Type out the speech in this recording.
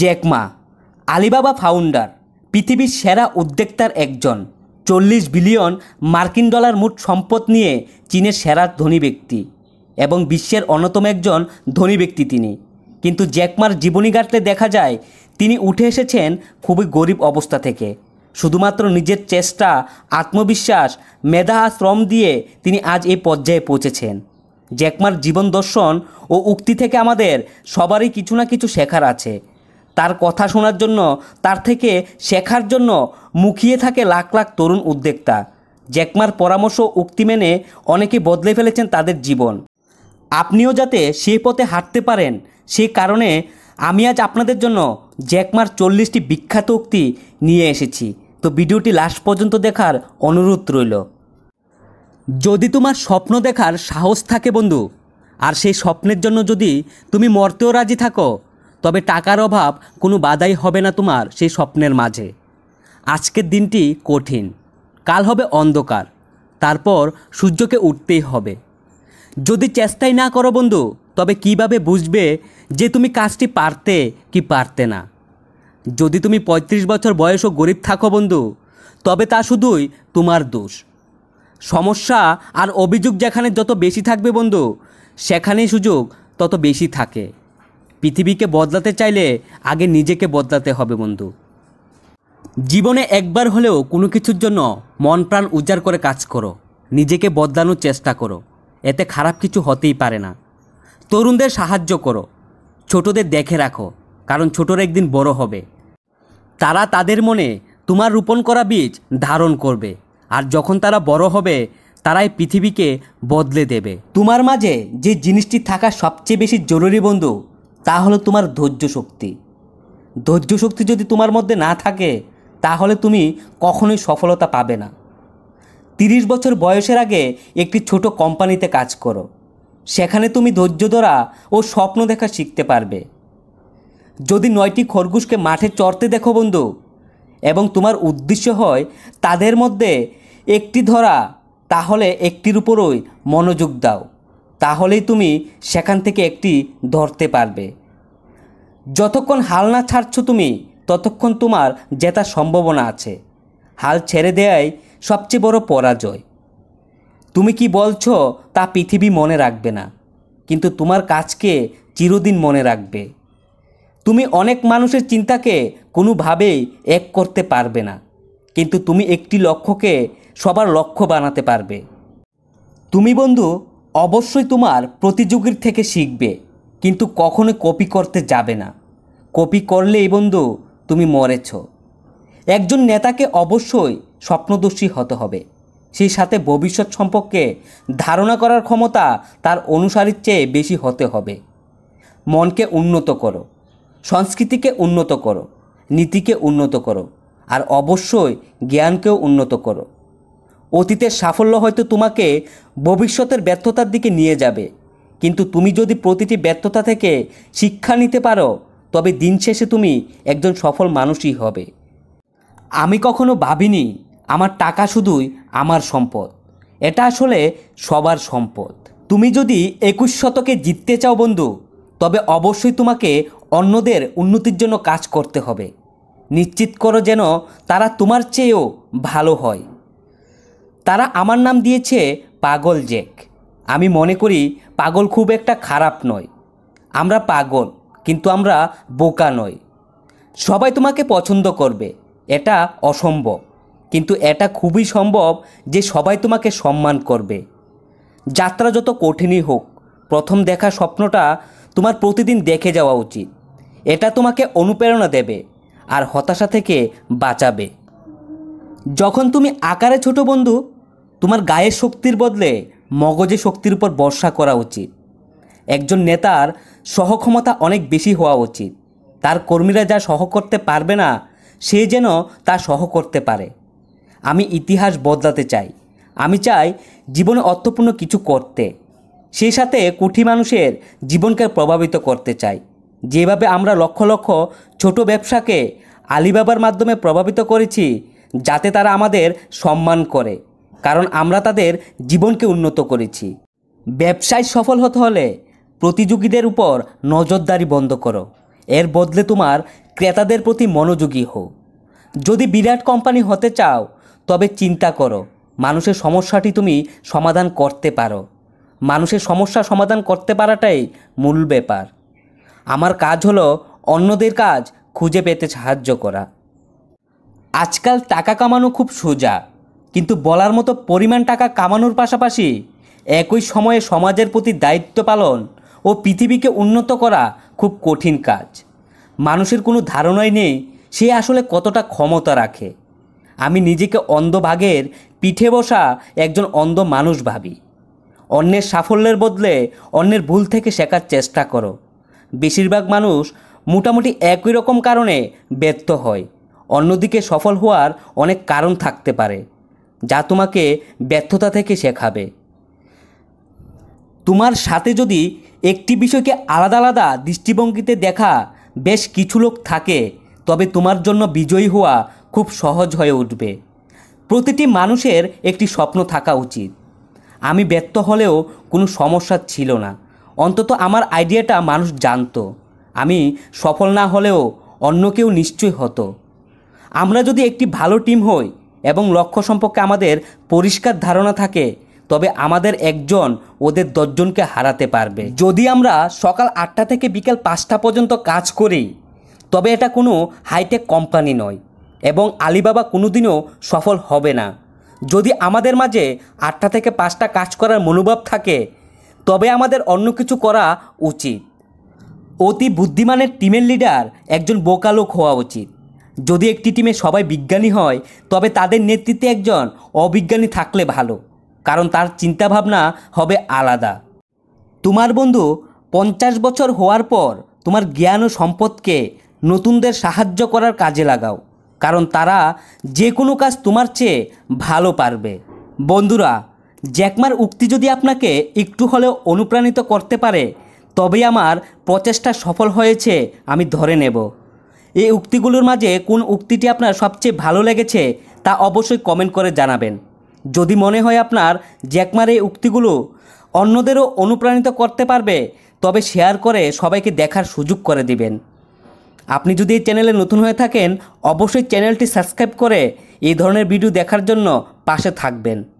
Jack Ma Alibaba founder পৃথিবীর সেরা উদ্যোক্তার একজন চল্লিশ বিলিয়ন মার্কিন ডলার মোট সম্পদ নিয়ে চীনের সেরা ধনী ব্যক্তি এবং বিশ্বের অন্যতম একজন ধনী ব্যক্তি তিনি কিন্তু জ্যাকমার জীবনী গাঁটতে দেখা যায় তিনি উঠে এসেছেন খুবই গরিব অবস্থা থেকে শুধুমাত্র নিজের চেষ্টা আত্মবিশ্বাস মেধা শ্রম দিয়ে তিনি আজ এই পর্যায়ে পৌঁছেছেন জ্যাকমার জীবন দর্শন ও উক্তি থেকে আমাদের সবারই কিছু না কিছু শেখার আছে তার কথা শোনার জন্য তার থেকে শেখার জন্য মুখিয়ে থাকে লাখ লাখ তরুণ উদ্যোক্তা জ্যাকমার পরামর্শ উক্তি মেনে অনেকে বদলে ফেলেছেন তাদের জীবন আপনিও যাতে সে পথে হাঁটতে পারেন সে কারণে আমি আজ আপনাদের জন্য জ্যাকমার চল্লিশটি বিখ্যাত উক্তি নিয়ে এসেছি তো ভিডিওটি লাস্ট পর্যন্ত দেখার অনুরোধ রইল যদি তোমার স্বপ্ন দেখার সাহস থাকে বন্ধু আর সেই স্বপ্নের জন্য যদি তুমি মরতেও রাজি থাকো তবে টাকার অভাব কোনো বাধাই হবে না তোমার সেই স্বপ্নের মাঝে আজকের দিনটি কঠিন কাল হবে অন্ধকার তারপর সূর্যকে উঠতেই হবে যদি চেষ্টাই না করো বন্ধু তবে কিভাবে বুঝবে যে তুমি কাজটি পারতে কি পারতে না যদি তুমি ৩৫ বছর বয়স ও গরিব থাকো বন্ধু তবে তা শুধুই তোমার দোষ সমস্যা আর অভিযোগ যেখানে যত বেশি থাকবে বন্ধু সেখানেই সুযোগ তত বেশি থাকে পৃথিবীকে বদলাতে চাইলে আগে নিজেকে বদলাতে হবে বন্ধু জীবনে একবার হলেও কোনো কিছুর জন্য মন প্রাণ উজাড় করে কাজ করো নিজেকে বদলানোর চেষ্টা করো এতে খারাপ কিছু হতেই পারে না তরুণদের সাহায্য করো ছোটদের দেখে রাখো কারণ ছোটরা একদিন বড় হবে তারা তাদের মনে তোমার রোপণ করা বীজ ধারণ করবে আর যখন তারা বড় হবে তারাই পৃথিবীকে বদলে দেবে তোমার মাঝে যে জিনিসটি থাকা সবচেয়ে বেশি জরুরি বন্ধু তা হলো তোমার ধৈর্য শক্তি ধৈর্য শক্তি যদি তোমার মধ্যে না থাকে তাহলে তুমি কখনোই সফলতা পাবে না তিরিশ বছর বয়সের আগে একটি ছোট কোম্পানিতে কাজ করো সেখানে তুমি ধৈর্য ধরা ও স্বপ্ন দেখা শিখতে পারবে যদি নয়টি খরগোশকে মাঠে চড়তে দেখো বন্ধু এবং তোমার উদ্দেশ্য হয় তাদের মধ্যে একটি ধরা তাহলে একটির উপরই মনোযোগ দাও তাহলেই তুমি সেখান থেকে একটি ধরতে পারবে যতক্ষণ হাল না ছাড়ছ তুমি ততক্ষণ তোমার জেতার সম্ভাবনা আছে হাল ছেড়ে দেয়াই সবচেয়ে বড় পরাজয় তুমি কি বলছ তা পৃথিবী মনে রাখবে না কিন্তু তোমার কাজকে চিরদিন মনে রাখবে তুমি অনেক মানুষের চিন্তাকে কোনোভাবেই এক করতে পারবে না কিন্তু তুমি একটি লক্ষ্যকে সবার লক্ষ্য বানাতে পারবে তুমি বন্ধু অবশ্যই তোমার প্রতিযোগীর থেকে শিখবে কিন্তু কখনো কপি করতে যাবে না কপি এই বন্ধু তুমি মরেছ একজন নেতাকে অবশ্যই স্বপ্নদর্শী হতে হবে সেই সাথে ভবিষ্যৎ সম্পর্কে ধারণা করার ক্ষমতা তার অনুসারীর চেয়ে বেশি হতে হবে মনকে উন্নত করো সংস্কৃতিকে উন্নত করো নীতিকে উন্নত করো আর অবশ্যই জ্ঞানকেও উন্নত করো অতীতের সাফল্য হয়তো তোমাকে ভবিষ্যতের ব্যর্থতার দিকে নিয়ে যাবে কিন্তু তুমি যদি প্রতিটি ব্যর্থতা থেকে শিক্ষা নিতে পারো তবে দিন শেষে তুমি একজন সফল মানুষই হবে আমি কখনো ভাবিনি আমার টাকা শুধুই আমার সম্পদ এটা আসলে সবার সম্পদ তুমি যদি একুশ শতকে জিততে চাও বন্ধু তবে অবশ্যই তোমাকে অন্যদের উন্নতির জন্য কাজ করতে হবে নিশ্চিত করো যেন তারা তোমার চেয়েও ভালো হয় তারা আমার নাম দিয়েছে পাগল জেক আমি মনে করি পাগল খুব একটা খারাপ নয় আমরা পাগল কিন্তু আমরা বোকা নই সবাই তোমাকে পছন্দ করবে এটা অসম্ভব কিন্তু এটা খুবই সম্ভব যে সবাই তোমাকে সম্মান করবে যাত্রা যত কঠিনই হোক প্রথম দেখা স্বপ্নটা তোমার প্রতিদিন দেখে যাওয়া উচিত এটা তোমাকে অনুপ্রেরণা দেবে আর হতাশা থেকে বাঁচাবে যখন তুমি আকারে ছোট বন্ধু তোমার গায়ের শক্তির বদলে মগজে শক্তির উপর বর্ষা করা উচিত একজন নেতার সহক্ষমতা অনেক বেশি হওয়া উচিত তার কর্মীরা যা সহ করতে পারবে না সে যেন তা সহ করতে পারে আমি ইতিহাস বদলাতে চাই আমি চাই জীবনে অর্থপূর্ণ কিছু করতে সেই সাথে কুঠি মানুষের জীবনকে প্রভাবিত করতে চাই যেভাবে আমরা লক্ষ লক্ষ ছোট ব্যবসাকে আলিবাবার মাধ্যমে প্রভাবিত করেছি যাতে তারা আমাদের সম্মান করে কারণ আমরা তাদের জীবনকে উন্নত করেছি ব্যবসায় সফল হতে হলে প্রতিযোগীদের উপর নজরদারি বন্ধ করো এর বদলে তোমার ক্রেতাদের প্রতি মনোযোগী হও যদি বিরাট কোম্পানি হতে চাও তবে চিন্তা করো মানুষের সমস্যাটি তুমি সমাধান করতে পারো মানুষের সমস্যা সমাধান করতে পারাটাই মূল ব্যাপার আমার কাজ হলো অন্যদের কাজ খুঁজে পেতে সাহায্য করা আজকাল টাকা কামানো খুব সোজা কিন্তু বলার মতো পরিমাণ টাকা কামানোর পাশাপাশি একই সময়ে সমাজের প্রতি দায়িত্ব পালন ও পৃথিবীকে উন্নত করা খুব কঠিন কাজ মানুষের কোনো ধারণাই নেই সে আসলে কতটা ক্ষমতা রাখে আমি নিজেকে অন্ধভাগের পিঠে বসা একজন অন্ধ মানুষ ভাবি অন্যের সাফল্যের বদলে অন্যের ভুল থেকে শেখার চেষ্টা করো বেশিরভাগ মানুষ মোটামুটি একই রকম কারণে ব্যর্থ হয় অন্যদিকে সফল হওয়ার অনেক কারণ থাকতে পারে যা তোমাকে ব্যর্থতা থেকে শেখাবে তোমার সাথে যদি একটি বিষয়কে আলাদা আলাদা দৃষ্টিভঙ্গিতে দেখা বেশ কিছু লোক থাকে তবে তোমার জন্য বিজয়ী হওয়া খুব সহজ হয়ে উঠবে প্রতিটি মানুষের একটি স্বপ্ন থাকা উচিত আমি ব্যর্থ হলেও কোনো সমস্যা ছিল না অন্তত আমার আইডিয়াটা মানুষ জানত আমি সফল না হলেও অন্য কেউ নিশ্চয় হতো আমরা যদি একটি ভালো টিম হই এবং লক্ষ্য সম্পর্কে আমাদের পরিষ্কার ধারণা থাকে তবে আমাদের একজন ওদের দশজনকে হারাতে পারবে যদি আমরা সকাল আটটা থেকে বিকেল পাঁচটা পর্যন্ত কাজ করি তবে এটা কোনো হাইটেক কোম্পানি নয় এবং আলিবাবা কোনোদিনও সফল হবে না যদি আমাদের মাঝে আটটা থেকে পাঁচটা কাজ করার মনোভাব থাকে তবে আমাদের অন্য কিছু করা উচিত অতি বুদ্ধিমানের টিমের লিডার একজন বোকালোক হওয়া উচিত যদি একটি টিমে সবাই বিজ্ঞানী হয় তবে তাদের নেতৃত্বে একজন অবিজ্ঞানী থাকলে ভালো কারণ তার চিন্তাভাবনা হবে আলাদা তোমার বন্ধু পঞ্চাশ বছর হওয়ার পর তোমার জ্ঞান ও সম্পদকে নতুনদের সাহায্য করার কাজে লাগাও কারণ তারা যে কোনো কাজ তোমার চেয়ে ভালো পারবে বন্ধুরা জ্যাকমার উক্তি যদি আপনাকে একটু হলেও অনুপ্রাণিত করতে পারে তবেই আমার প্রচেষ্টা সফল হয়েছে আমি ধরে নেব এই উক্তিগুলোর মাঝে কোন উক্তিটি আপনার সবচেয়ে ভালো লেগেছে তা অবশ্যই কমেন্ট করে জানাবেন যদি মনে হয় আপনার জ্যাকমার এই উক্তিগুলো অন্যদেরও অনুপ্রাণিত করতে পারবে তবে শেয়ার করে সবাইকে দেখার সুযোগ করে দিবেন আপনি যদি এই চ্যানেলে নতুন হয়ে থাকেন অবশ্যই চ্যানেলটি সাবস্ক্রাইব করে এই ধরনের ভিডিও দেখার জন্য পাশে থাকবেন